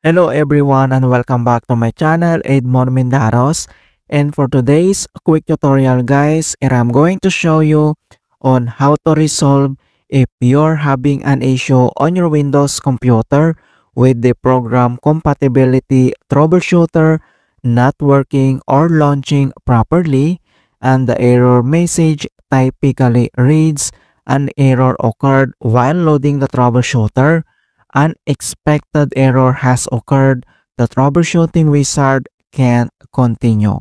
Hello everyone and welcome back to my channel Edmon Mindaros and for today's quick tutorial guys I'm going to show you on how to resolve if you're having an issue on your Windows computer with the program compatibility troubleshooter not working or launching properly and the error message typically reads an error occurred while loading the troubleshooter unexpected error has occurred, the troubleshooting wizard can continue.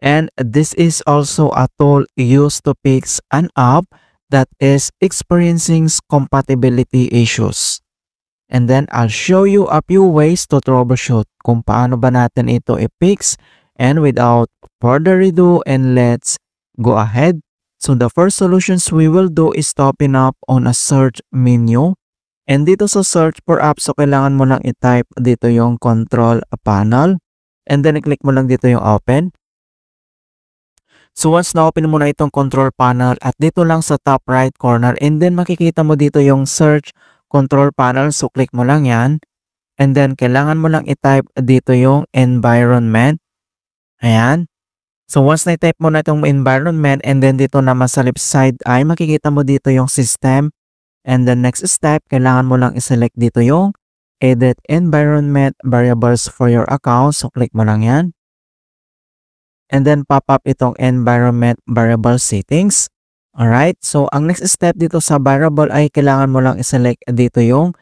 And this is also a tool used to fix an app that is experiencing compatibility issues. And then I'll show you a few ways to troubleshoot kung paano ba natin ito i-fix. And without further ado, and let's go ahead. So the first solutions we will do is to up on a search menu. And dito sa search for apps, so kailangan mo lang i-type dito yung control panel. And then i-click mo lang dito yung open. So once na-open mo na itong control panel at dito lang sa top right corner and then makikita mo dito yung search control panel. So click mo lang yan. And then kailangan mo lang i-type dito yung environment. Ayan. So once na-type mo na itong environment and then dito naman sa left side ay makikita mo dito yung system And the next step, kailangan mo lang iselect dito yung Edit Environment Variables for your account. So, click mo lang yan. And then, pop up itong Environment Variable Settings. Alright, so ang next step dito sa variable ay kailangan mo lang iselect dito yung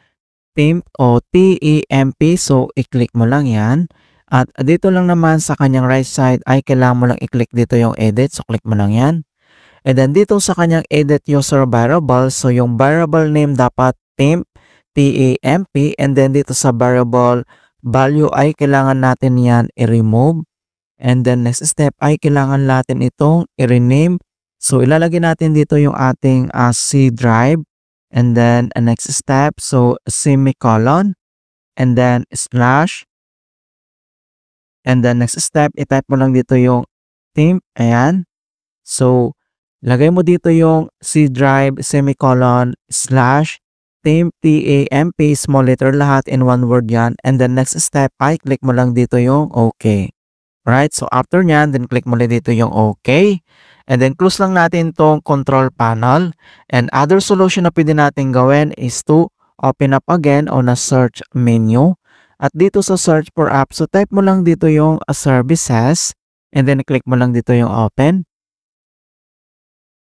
temp o T-E-M-P. So, i-click mo lang yan. At dito lang naman sa kanyang right side ay kailangan mo lang i-click dito yung edit. So, click mo lang yan. And then dito sa kanyang edit user variable, so yung variable name dapat temp, T-A-M-P. And then dito sa variable value ay kailangan natin yan i-remove. And then next step ay kailangan natin itong i-rename. So ilalagay natin dito yung ating uh, C drive. And then a next step, so semicolon. And then slash. And then next step, itype mo lang dito yung temp. Ayan. So, Lagay mo dito yung C drive semicolon slash TAMP TAMP small letter lahat in one word yan. And then next step I click mo lang dito yung OK. Right? So after nyan, then click mo lang dito yung OK. And then close lang natin tong control panel. And other solution na pwede natin gawin is to open up again on a search menu. At dito sa search for apps, so type mo lang dito yung services. And then click mo lang dito yung open.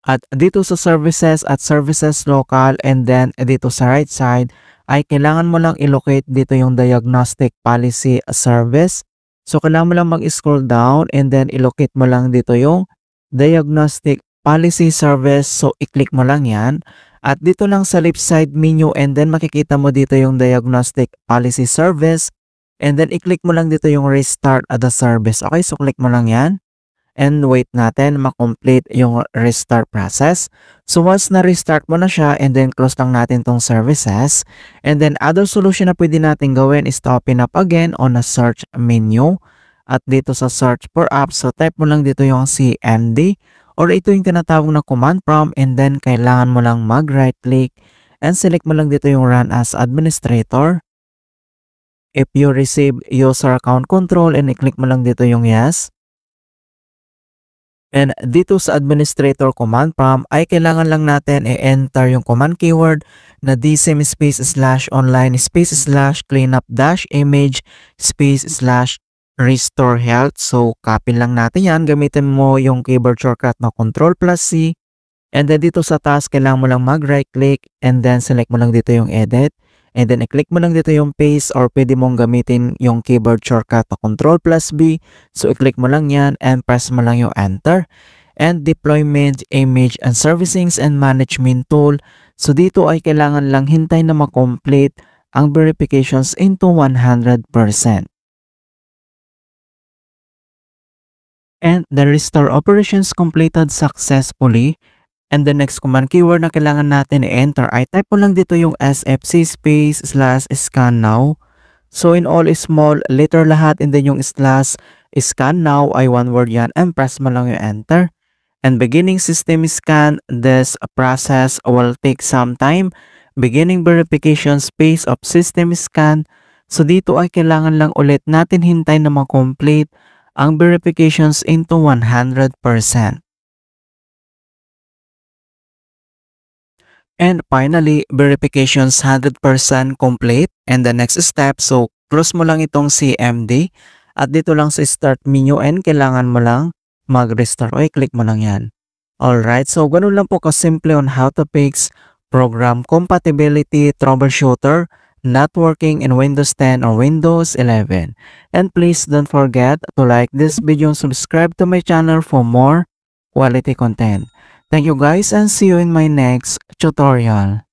At dito sa services at services local and then dito sa right side ay kailangan mo lang i-locate dito yung diagnostic policy service. So kailangan mo lang mag-scroll down and then i-locate mo lang dito yung diagnostic policy service. So i-click mo lang yan. At dito lang sa left side menu and then makikita mo dito yung diagnostic policy service. And then i-click mo lang dito yung restart the service. Okay, so click mo lang yan and wait natin makomplete yung restart process. So once na-restart mo na siya and then close lang natin tong services. And then other solution na pwede natin gawin is to open up again on a search menu. At dito sa search for apps, so type mo lang dito yung CMD or ito yung tinatawag na command prompt and then kailangan mo lang mag right click and select mo lang dito yung run as administrator. If you receive user account control and i-click mo lang dito yung yes. And dito sa administrator command prompt ay kailangan lang natin i-enter yung command keyword na dsym space slash online space slash cleanup dash image space slash restore health. So copy lang natin yan. Gamitin mo yung keyboard shortcut na control plus C. And then dito sa task kailangan mo lang mag right click and then select mo lang dito yung edit. And then, i-click mo lang dito yung paste or pwede mong gamitin yung keyboard shortcut na Control plus B. So, i-click mo lang yan and press mo lang yung Enter. And Deployment, Image, and Servicings and Management Tool. So, dito ay kailangan lang hintay na makomplete ang verifications into 100%. And the restore operations completed successfully And the next command keyword na kailangan natin i-enter ay type mo lang dito yung sfc space slash scan now. So in all small letter lahat and then yung slash scan now ay one word yan and press mo lang yung enter. And beginning system scan, this process will take some time. Beginning verification space of system scan. So dito ay kailangan lang ulit natin hintay na makomplete ang verifications into 100%. And finally, verifications 100% complete and the next step, so close mo lang itong CMD at dito lang sa start menu and kailangan mo lang mag-restart o i-click mo lang yan. Alright, so ganun lang po kasimple on how to fix program compatibility troubleshooter, networking in Windows 10 or Windows 11. And please don't forget to like this video and subscribe to my channel for more quality content. Thank you guys and see you in my next tutorial.